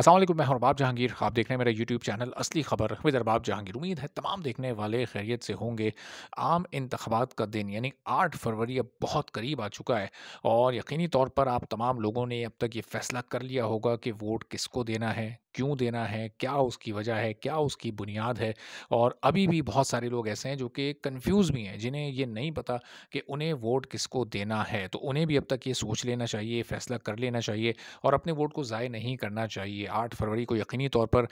असल मैं अरबाब जहांगीर आप देख रहे हैं मेरा यूट्यूब चैनल असली खबर विद अरबाब जहांगीर उम्मीद है तमाम देखने वाले खैरियत से होंगे आम इंतबात का दिन यानी आठ फरवरी अब बहुत करीब आ चुका है और यकीनी तौर पर आप तमाम लोगों ने अब तक ये फैसला कर लिया होगा कि वोट किसको देना है क्यों देना है क्या उसकी वजह है क्या उसकी बुनियाद है और अभी भी बहुत सारे लोग ऐसे हैं जो कि कंफ्यूज भी हैं जिन्हें ये नहीं पता कि उन्हें वोट किसको देना है तो उन्हें भी अब तक ये सोच लेना चाहिए फैसला कर लेना चाहिए और अपने वोट को ज़ाय नहीं करना चाहिए आठ फरवरी को यकीनी तौर पर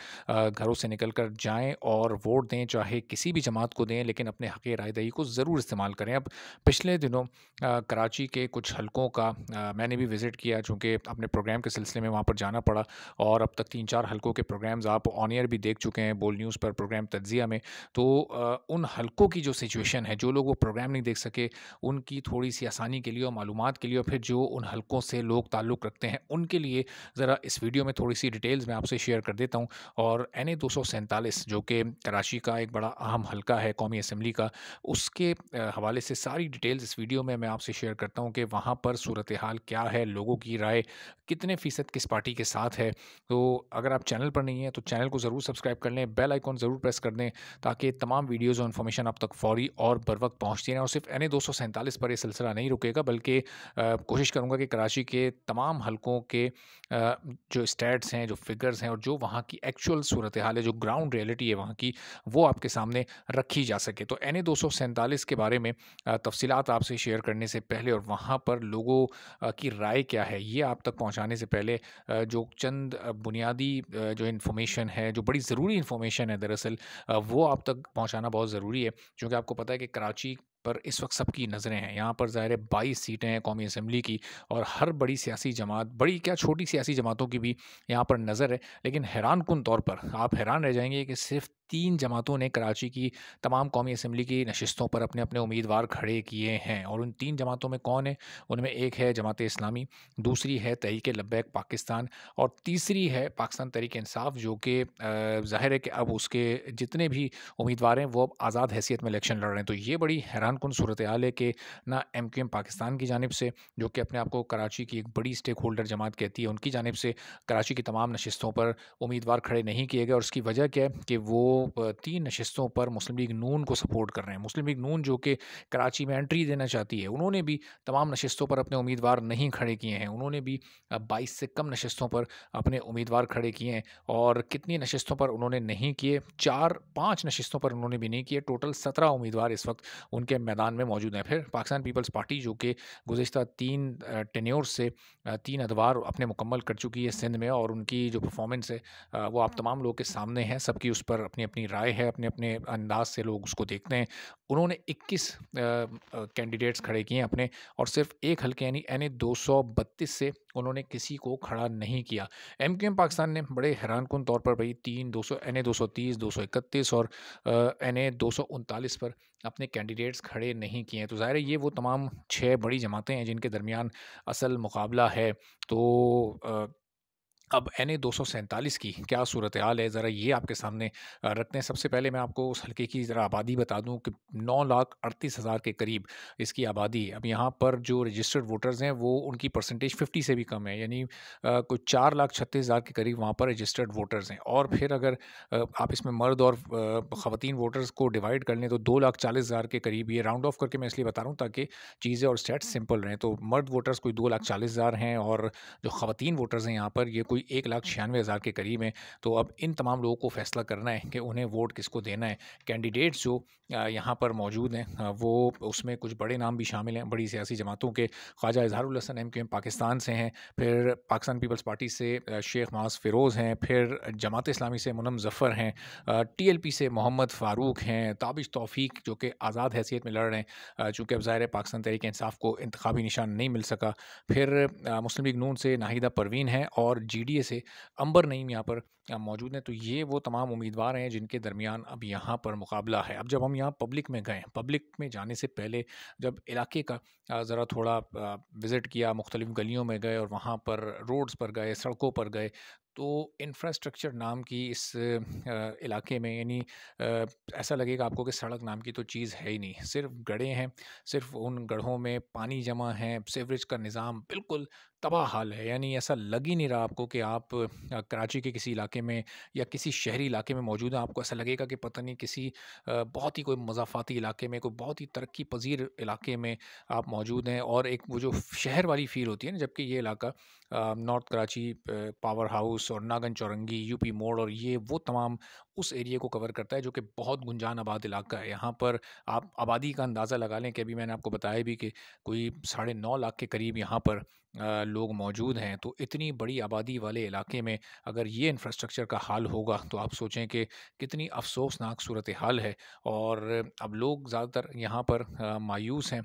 घरों से निकल कर जाएँ और वोट दें चाहे किसी भी जमात को दें लेकिन अपने हक़ रायदही को ज़रूर इस्तेमाल करें अब पिछले दिनों कराची के कुछ हलकों का मैंने भी विज़िट किया चूँकि अपने प्रोग्राम के सिलसिले में वहाँ पर जाना पड़ा और अब तक तीन चार हलकों के प्रोग्राम्स आप ऑन ईयर भी देख चुके हैं बोल न्यूज़ पर प्रोग्राम तजिया में तो उन हलकों की जो सिचुएशन है जो लोग वो प्रोग्राम नहीं देख सके उनकी थोड़ी सी आसानी के लिए और मालूम के लिए और फिर जो उन हलकों से लोग ताल्लुक़ रखते हैं उनके लिए ज़रा इस वीडियो में थोड़ी सी डिटेल्स मैं आपसे शेयर कर देता हूँ और एन ए जो कि कराची का एक बड़ा अहम हलका है कौमी असम्बली का उसके हवाले से सारी डिटेल्स इस वीडियो में मैं आपसे शेयर करता हूँ कि वहाँ पर सूरत हाल क्या है लोगों की राय कितने फ़ीसद किस पार्टी के साथ है तो अगर आप आप चैनल पर नहीं है तो चैनल को ज़रूर सब्सक्राइब कर लें बेल आइकॉन ज़रूर प्रेस कर दें ताकि तमाम वीडियोज़ और इन्फॉर्मेशन आप तक फौरी और बर वक्त पहुँचती रहें और सिर्फ एन ए दो सौ सैंतालीस पर यह सिलसिला नहीं रुकेगा बल्कि कोशिश करूँगा कि कराची के तमाम हल्कों के जो स्टैट्स हैं जो फिगर्स हैं और जो वहाँ की एक्चुअल सूरत हाल है जो ग्राउंड रियलिटी है वहाँ की वो आपके सामने रखी जा सके तो एन ए दो सौ सैंतालीस के बारे में तफसीत आपसे शेयर करने से पहले और वहाँ पर लोगों की राय क्या है ये आप तक पहुँचाने से पहले जो चंद बुनियादी जो इन्फॉर्मेशन है जो बड़ी ज़रूरी इन्फॉर्मेशन है दरअसल वो आप तक पहुँचाना बहुत ज़रूरी है क्योंकि आपको पता है कि कराची पर इस वक्त सबकी नज़रें हैं यहाँ पर ज़ाहिर है बाईस सीटें हैं कौमी असम्बली की और हर बड़ी सियासी जमात बड़ी क्या छोटी सियासी जमातों की भी यहाँ पर नज़र है लेकिन हैरान कन तौर पर आप हैरान रह जाएंगे कि सिर्फ तीन जमातों ने कराची की तमाम कौमी असम्बली की नशस्तों पर अपने अपने उम्मीदवार खड़े किए हैं और उन तीन जमातों में कौन है उनमें एक है जमात इस्लामी दूसरी है तहरीक लब्बैक पाकिस्तान और तीसरी है पाकिस्तान तहरीक इंसाफ जो कि ज़ाहिर है कि अब उसके जितने भी उम्मीदवार हैं वो अब आज़ाद हैसियत में इलेक्शन लड़ रहे हैं तो ये बड़ी हैरान कौन सूरत हाल है कि ना एम क्यू एम पाकिस्तान की जानब से जो कि अपने आप को कराची की एक बड़ी स्टेक होल्डर जमात कहती है उनकी जानब से कराची की तमाम नशस्तों पर उम्मीदवार खड़े नहीं किए गए और उसकी वजह क्या है कि वो तीन नशस्तों पर मुस्लिम लीग नून को सपोर्ट कर रहे हैं मुस्लिम लीग नून जो कि कराची में एंट्री देना चाहती है उन्होंने भी तमाम नशस्तों पर अपने उम्मीदवार नहीं खड़े किए हैं उन्होंने भी बाईस से कम नशस्तों पर अपने उम्मीदवार खड़े किए हैं और कितनी नशस्तों पर उन्होंने नहीं किए चार पाँच नशस्तों पर उन्होंने भी नहीं किए टोटल सत्रह उम्मीदवार इस वक्त उनके मैदान में मौजूद हैं फिर पाकिस्तान पीपल्स पार्टी जो कि गुज्त तीन टेन्योर से तीन अदवार अपने मुकम्मल कर चुकी है सिंध में और उनकी जो परफॉर्मेंस है वो आप तमाम लोगों के सामने हैं सबकी उस पर अपनी अपनी राय है अपने अपने अंदाज से लोग उसको देखते हैं उन्होंने 21 कैंडिडेट्स खड़े किए हैं अपने और सिर्फ एक हल्के यानी यानी दो से उन्होंने किसी को खड़ा नहीं किया एम क्यू एम पाकिस्तान ने बड़े हैरान कन तौर पर भाई तीन दो सौ एन ए दो सौ तीस दो सौ इकतीस और एन ए दो सौ उनतालीस पर अपने कैंडिडेट्स खड़े नहीं किए हैं तो ज़ाहिर ये वो तमाम छः बड़ी जमातें हैं जिनके दरमियान असल मुकाबला है तो आ, अब एन ए दो सौ सैंतालीस की क्या सूरत हाल है ज़रा ये आपके सामने रखते हैं सबसे पहले मैं आपको उस हल्के की ज़रा आबादी बता दूं कि नौ लाख अड़तीस हज़ार के करीब इसकी आबादी है अब यहाँ पर जो रजिस्टर्ड वोटर्स हैं वो उनकी परसेंटेज फिफ्टी से भी कम है यानी कुछ चार लाख छत्तीस हज़ार के करीब वहाँ पर रजिस्टर्ड वोटर्स हैं और फिर अगर आप इसमें मर्द और ख़वान वोटर्स को डिवाइड कर लें तो दो लाख चालीस हज़ार के करीब ये राउंड ऑफ करके मैं इसलिए बता रहा हूँ ताकि चीज़ें और स्टेट्स सिंपल रहें तो मर्द वोटर्स कोई दो लाख चालीस हज़ार हैं और जो ख़वान वोटर्स हैं यहाँ पर ये कोई कोई एक लाख हाँ। छियानवे हज़ार के करीब हैं तो अब इन तमाम लोगों को फैसला करना है कि उन्हें वोट किसको देना है कैंडिडेट्स जो यहाँ पर मौजूद हैं वो उसमें कुछ बड़े नाम भी शामिल हैं बड़ी सियासी जमातों के Khawaja Izharul M Q M Pakistan से हैं फिर पाकिस्तान पीपल्स पार्टी से शेख मास फिरोज़ हैं फिर जमात इस्लामी से मुनम जफ़र हैं टी एल पी से मोहम्मद फ़ारूक हैं ताबिश तोफ़ी जो कि आज़ाद हैसियत में लड़ रहे हैं चूँकि अब ज़ाहिर पाकिस्तान तहरीक इंसाफ को इंतबी निशान नहीं मिल सका फिर मुस्लिम लीग नून से नाहिदा परवीन है और जी मीडिया से अंबर नईम यहाँ पर मौजूद हैं तो ये वो तमाम उम्मीदवार हैं जिनके दरमियान अब यहाँ पर मुकाबला है अब जब हम यहाँ पब्लिक में गए पब्लिक में जाने से पहले जब इलाके का ज़रा थोड़ा विज़िट किया मुख्तलिफ़ गलियों में गए और वहाँ पर रोड्स पर गए सड़कों पर गए तो इंफ्रास्ट्रक्चर नाम की इस इलाके में यानी ऐसा लगेगा आपको कि सड़क नाम की तो चीज़ है ही नहीं सिर्फ गढ़े हैं सिर्फ उन गढ़ों में पानी जमा है सीवरेज का निज़ाम बिल्कुल तबाह हाल है यानी ऐसा लग ही नहीं रहा आपको कि आप कराची के किसी इलाके इलाके में या किसी शहरी इलाके में मौजूद हैं आपको ऐसा लगेगा कि पता नहीं किसी बहुत ही कोई मजाफाती इलाके में कोई बहुत ही तरक्की पजीर इलाके में आप मौजूद हैं और एक वो जो शहर वाली फ़ील होती है ना जबकि ये इलाका नॉर्थ कराची पावर हाउस और नागन चौरंगी यूपी मोड़ और ये वो तमाम उस एरिया को कवर करता है जो कि बहुत गुंजान आबाद इलाका है यहाँ पर आप आबादी का अंदाज़ा लगा लें कि अभी मैंने आपको बताया भी कि कोई साढ़े नौ लाख के करीब यहाँ पर लोग मौजूद हैं तो इतनी बड़ी आबादी वाले इलाके में अगर ये इंफ्रास्ट्रक्चर का हाल होगा तो आप सोचें कि कितनी अफसोसनाक सूरत हाल है और अब लोग ज़्यादातर यहाँ पर मायूस हैं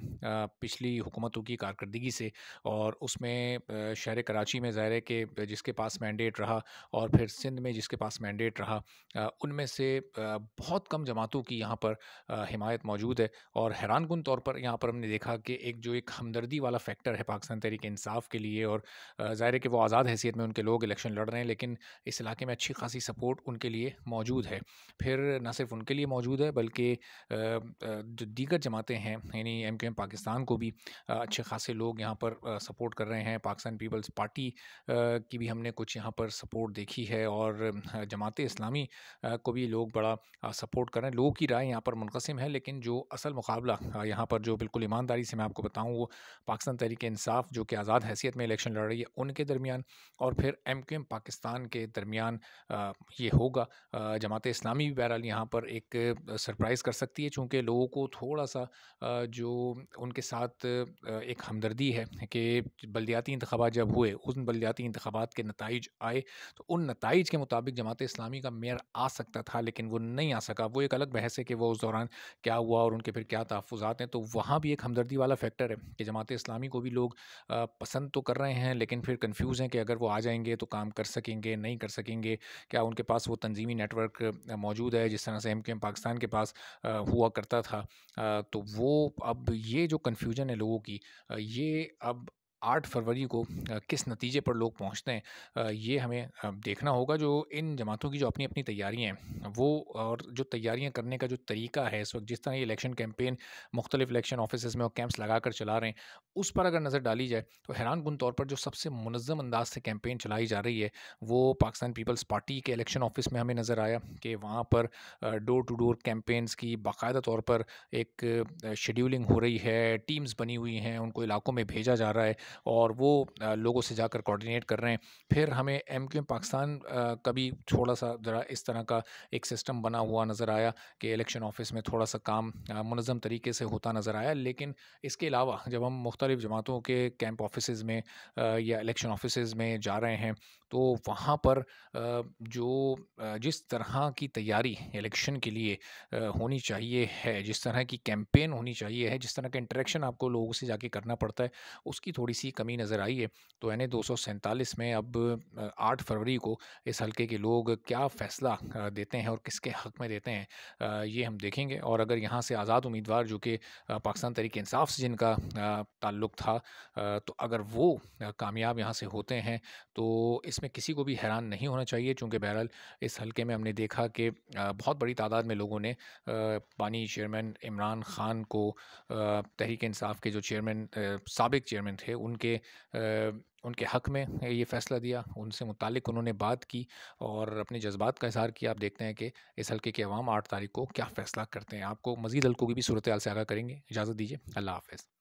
पिछली हुकूमतों की कारकर्दगी से और उसमें शहर कराची में ज़ाहिर है कि जिसके पास मैंडेट रहा और फिर सिंध में जिसके पास मैंडेट रहा उनमें से बहुत कम जमातों की यहाँ पर हिमायत मौजूद है और हैरानकन तौर पर यहाँ पर हमने देखा कि एक जो एक हमदर्दी वाला फैक्टर है पाकिस्तान तहरीक इंसाफ के लिए और ज़ाहिर है कि वो आज़ाद हैसियत में उनके लोग इलेक्शन लड़ रहे हैं लेकिन इस इलाके में अच्छी खासी सपोर्ट उनके लिए मौजूद है फिर न सिर्फ उनके लिए मौजूद है बल्कि जो दीगर जमातें हैं यानी एम क्यू एम पाकिस्तान को भी अच्छे खासे लोग यहाँ पर सपोर्ट कर रहे हैं पाकिस्तान पीपल्स पार्टी की भी हमने कुछ यहाँ पर सपोर्ट देखी है और जमात इस्लामी को भी लोग बड़ा सपोर्ट कर रहे हैं लोगों की राय यहाँ पर मुनकसम है लेकिन जो असल मुकाबला यहाँ पर जो बिल्कुल ईमानदारी से मैं आपको बताऊँ वो पाकिस्तान तहरीक इंसाफ जो कि आज़ाद हैसियत में इलेक्शन लड़ रही है उनके दरमियान और फिर एम क्यू एम पाकिस्तान के दरमियान ये होगा जमात इस्लामी भी बहरहाल यहाँ पर एक सरप्राइज़ कर सकती है चूँकि लोगों को थोड़ा सा जो उनके साथ एक हमदर्दी है कि बलदियाती इंतबा जब हुए उन बलदियाती इंतबात के नतज आए तो उन नतज के मुताबिक जमात इस्लामी का मेयर आ सकता था लेकिन वो नहीं आ सका वो एक अलग बहस है कि वह उस दौरान क्या हुआ और उनके फिर क्या तहफ़ात हैं तो वहाँ भी एक हमदर्दी वाला फैक्टर है कि जमात इस्लामी को भी लोग पसंद तो कर रहे हैं लेकिन फिर कन्फ्यूज़ हैं कि अगर वो आ जाएंगे तो काम कर सकेंगे नहीं कर सकेंगे क्या उनके पास वो तंजीमी नेटवर्क मौजूद है जिस तरह से एम क्यू एम पाकिस्तान के पास हुआ करता था तो वो अब ये जो कन्फ्यूजन है लोगों की ये अब आठ फरवरी को किस नतीजे पर लोग पहुँचते हैं ये हमें देखना होगा जो इन जमातों की जो अपनी अपनी तैयारियाँ हैं वो और जो तैयारियाँ करने का जो तरीका है इस वक्त जिस तरह ये इलेक्शन कैंपेन मुख्तलिफ इलेक्शन ऑफिस में और कैंप्स लगा कर चला रहे हैं उस पर अगर नज़र डाली जाए तो हैरान कन तौर पर जो सबसे मनज़म अंदाज से कैंपेन चलाई जा रही है वो पाकिस्तान पीपल्स पार्टी के इलेक्शन ऑफिस में हमें नज़र आया कि वहाँ पर डोर टू डोर कैंपेन्स की बाकायदा तौर पर एक शेड्यूलिंग हो रही है टीम्स बनी हुई हैं उनको इलाकों में भेजा जा रहा है और वो लोगों से जाकर कोऑर्डिनेट कर रहे हैं फिर हमें एम क्यू पाकिस्तान का भी थोड़ा सा ज़रा इस तरह का एक सिस्टम बना हुआ नज़र आया कि इलेक्शन ऑफिस में थोड़ा सा काम मनज़म तरीके से होता नज़र आया लेकिन इसके अलावा जब हम मुख्तलिफ़ जमातों के कैंप ऑफिस में या इलेक्शन ऑफिस में जा रहे हैं तो वहाँ पर जो जिस तरह की तैयारी इलेक्शन के लिए होनी चाहिए है जिस तरह की कैंपेन होनी चाहिए है जिस तरह का इंटरेक्शन आपको लोगों से जाके करना पड़ता है उसकी थोड़ी सी सी कमी नज़र आई है तो एन ए दो सौ सैंतालीस में अब आठ फरवरी को इस हलके के लोग क्या फ़ैसला देते हैं और किसके हक़ में देते हैं ये हम देखेंगे और अगर यहाँ से आज़ाद उम्मीदवार जो कि पाकिस्तान तरीके इंसाफ से जिनका ताल्लुक़ था तो अगर वो कामयाब यहाँ से होते हैं तो इसमें किसी को भी हैरान नहीं होना चाहिए चूँकि बहरहाल इस हल्के में हमने देखा कि बहुत बड़ी तादाद में लोगों ने पानी चेयरमैन इमरान खान को तहरीक इंसाफ के जो चेयरमैन सबक चेयरमैन थे उन उनके उनके हक में ये फ़ैसला दिया उनसे मुतक उन्होंने बात की और अपने जज्बात का इजहार किया आप देखते हैं कि इस हल्के के अवाम आठ तारीख को क्या फ़ैसला करते हैं आपको मजीद हल्कों की भी सूरत हाल से आगा करेंगे इजाज़त दीजिए अल्लाह हाफ़